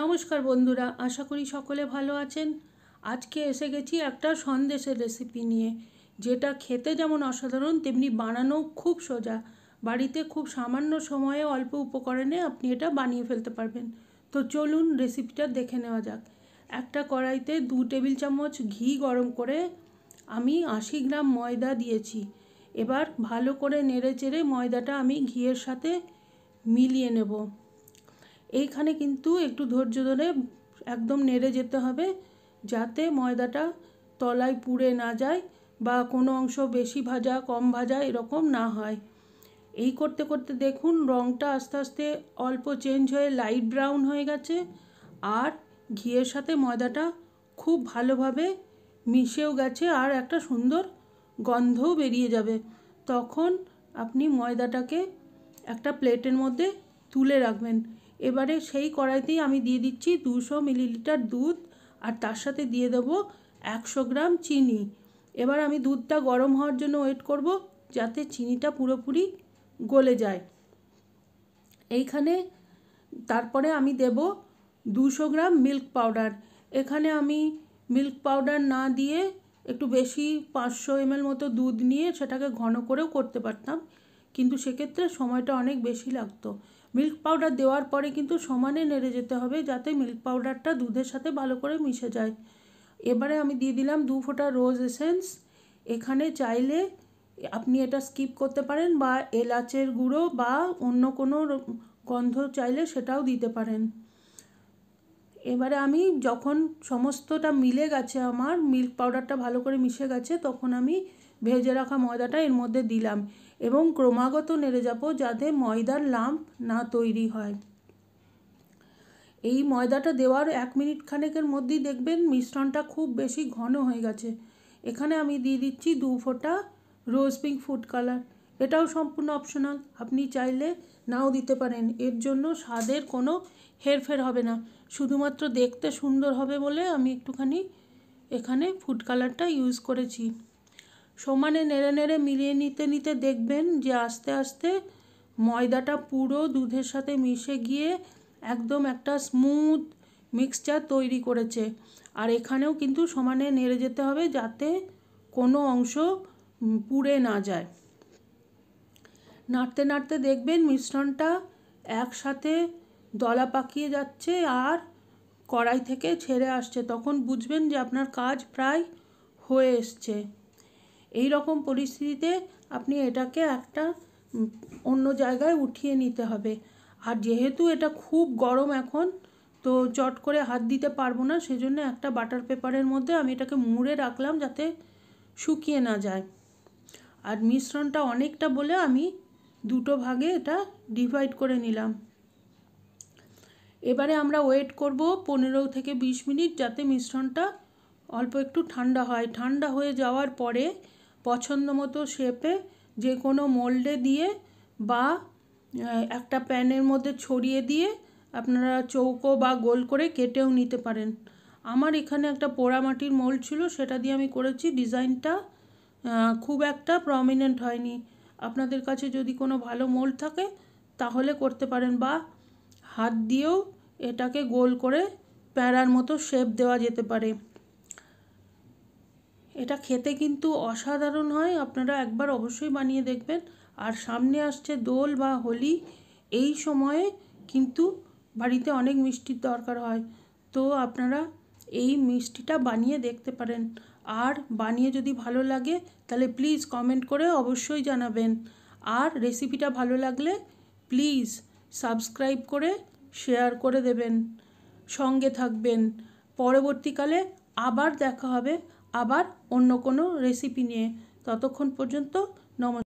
নমস্কার বন্ধুরা আশা করি সকলে ভালো আছেন আজকে এসে গেছি একটা সন্দেশের রেসিপি নিয়ে যেটা খেতে যেমন অসাধারণ তেমনি বানানো খুব সোজা বাড়িতে খুব সামান্য সময়ে অল্প উপকরণে আপনি এটা বানিয়ে ফেলতে পারবেন তো চলুন রেসিপিটা দেখে নেওয়া যাক একটা কড়াইতে দু টেবিল চামচ ঘি গরম করে আমি আশি গ্রাম ময়দা দিয়েছি এবার ভালো করে নেড়ে চেড়ে ময়দাটা আমি ঘিয়ের সাথে মিলিয়ে নেব এইখানে কিন্তু একটু ধৈর্য ধরে একদম নেড়ে যেতে হবে যাতে ময়দাটা তলায় পুড়ে না যায় বা কোনো অংশ বেশি ভাজা কম ভাজা এরকম না হয় এই করতে করতে দেখুন রঙটা আস্তে আস্তে অল্প চেঞ্জ হয়ে লাইট ব্রাউন হয়ে গেছে আর ঘিয়ের সাথে ময়দাটা খুব ভালোভাবে মিশেও গেছে আর একটা সুন্দর গন্ধও বেরিয়ে যাবে তখন আপনি ময়দাটাকে একটা প্লেটের মধ্যে তুলে রাখবেন এবারে সেই কড়াইতেই আমি দিয়ে দিচ্ছি দুশো মিলিলিটার দুধ আর তার সাথে দিয়ে দেবো একশো গ্রাম চিনি এবার আমি দুধটা গরম হওয়ার জন্য ওয়েট করব যাতে চিনিটা পুরোপুরি গলে যায় এইখানে তারপরে আমি দেব দুশো গ্রাম মিল্ক পাউডার এখানে আমি মিল্ক পাউডার না দিয়ে একটু বেশি পাঁচশো এমএল মতো দুধ নিয়ে সেটাকে ঘন করেও করতে পারতাম কিন্তু সেক্ষেত্রে সময়টা অনেক বেশি লাগতো মিল্ক পাউডার দেওয়ার পরে কিন্তু সমানে নেড়ে যেতে হবে যাতে মিল্ক পাউডারটা দুধের সাথে ভালো করে মিশে যায় এবারে আমি দিয়ে দিলাম দু ফোঁটা রোজ এসেন্স এখানে চাইলে আপনি এটা স্কিপ করতে পারেন বা এলাচের গুঁড়ো বা অন্য কোনো গন্ধ চাইলে সেটাও দিতে পারেন এবারে আমি যখন সমস্তটা মিলে গেছে আমার মিল্ক পাউডারটা ভালো করে মিশে গেছে তখন আমি ভেজে রাখা ময়দাটা এর মধ্যে দিলাম এবং ক্রমাগত নেড়ে যাব যাতে ময়দার লাম্প না তৈরি হয় এই ময়দাটা দেওয়ার এক মিনিট খানেকের মধ্যেই দেখবেন মিশ্রণটা খুব বেশি ঘন হয়ে গেছে এখানে আমি দিয়ে দিচ্ছি দু ফোঁটা রোজ পিঙ্ক ফুড কালার এটাও সম্পূর্ণ অপশনাল আপনি চাইলে নাও দিতে পারেন এর জন্য স্বাদের কোনো হেরফের হবে না শুধুমাত্র দেখতে সুন্দর হবে বলে আমি একটুখানি এখানে ফুড কালারটা ইউজ করেছি সমানে নেড়ে নেড়ে মিলিয়ে নিতে নিতে দেখবেন যে আস্তে আস্তে ময়দাটা পুরো দুধের সাথে মিশে গিয়ে একদম একটা স্মুথ মিক্সচার তৈরি করেছে আর এখানেও কিন্তু সমানে নেড়ে যেতে হবে যাতে কোনো অংশ পুড়ে না যায় নাড়তে নাড়তে দেখবেন মিশ্রণটা একসাথে দলা পাকিয়ে যাচ্ছে আর কড়াই থেকে ছেড়ে আসছে তখন বুঝবেন যে আপনার কাজ প্রায় হয়ে এসছে এই রকম পরিস্থিতিতে আপনি এটাকে একটা অন্য জায়গায় উঠিয়ে নিতে হবে আর যেহেতু এটা খুব গরম এখন তো চট করে হাত দিতে পারবো না সেজন্য একটা বাটার পেপারের মধ্যে আমি এটাকে মুড়ে রাখলাম যাতে শুকিয়ে না যায় আর মিশ্রণটা অনেকটা বলে আমি দুটো ভাগে এটা ডিভাইড করে নিলাম এবারে আমরা ওয়েট করব পনেরো থেকে বিশ মিনিট যাতে মিশ্রণটা অল্প একটু ঠান্ডা হয় ঠান্ডা হয়ে যাওয়ার পরে পছন্দ মতো শেপে যে কোনো মোল্ডে দিয়ে বা একটা প্যানের মধ্যে ছড়িয়ে দিয়ে আপনারা চৌকো বা গোল করে কেটেও নিতে পারেন আমার এখানে একটা পোড়ামাটির মোল্ড ছিল সেটা দিয়ে আমি করেছি ডিজাইনটা খুব একটা প্রমিনেন্ট হয়নি আপনাদের কাছে যদি কোনো ভালো মোল্ড থাকে তাহলে করতে পারেন বা হাত দিয়েও এটাকে গোল করে প্যারার মতো শেপ দেওয়া যেতে পারে এটা খেতে কিন্তু অসাধারণ হয় আপনারা একবার অবশ্যই বানিয়ে দেখবেন আর সামনে আসছে দোল বা হোলি এই সময়ে কিন্তু বাড়িতে অনেক মিষ্টির দরকার হয় তো আপনারা এই মিষ্টিটা বানিয়ে দেখতে পারেন আর বানিয়ে যদি ভালো লাগে তাহলে প্লিজ কমেন্ট করে অবশ্যই জানাবেন আর রেসিপিটা ভালো লাগলে প্লিজ সাবস্ক্রাইব করে শেয়ার করে দেবেন সঙ্গে থাকবেন পরবর্তীকালে আবার দেখা হবে আবার অন্য কোনো রেসিপি নিয়ে ততক্ষণ পর্যন্ত নমস্কার